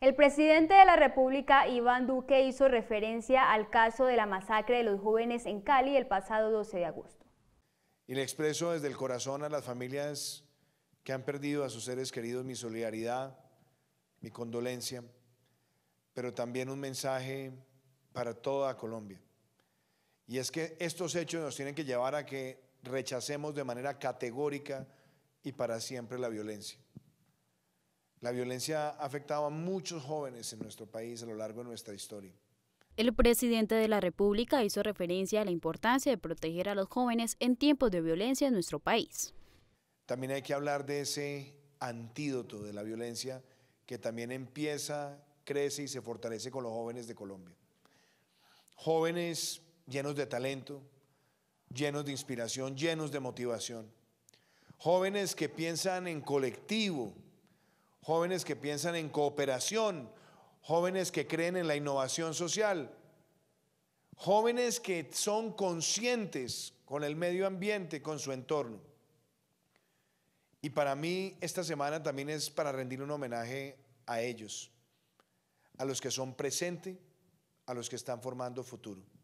El presidente de la República, Iván Duque, hizo referencia al caso de la masacre de los jóvenes en Cali el pasado 12 de agosto. Y le expreso desde el corazón a las familias que han perdido a sus seres queridos mi solidaridad, mi condolencia, pero también un mensaje para toda Colombia. Y es que estos hechos nos tienen que llevar a que rechacemos de manera categórica y para siempre la violencia. La violencia ha afectado a muchos jóvenes en nuestro país a lo largo de nuestra historia. El presidente de la República hizo referencia a la importancia de proteger a los jóvenes en tiempos de violencia en nuestro país. También hay que hablar de ese antídoto de la violencia que también empieza, crece y se fortalece con los jóvenes de Colombia. Jóvenes llenos de talento, llenos de inspiración, llenos de motivación. Jóvenes que piensan en colectivo, jóvenes que piensan en cooperación, jóvenes que creen en la innovación social, jóvenes que son conscientes con el medio ambiente, con su entorno. Y para mí esta semana también es para rendir un homenaje a ellos, a los que son presente, a los que están formando futuro.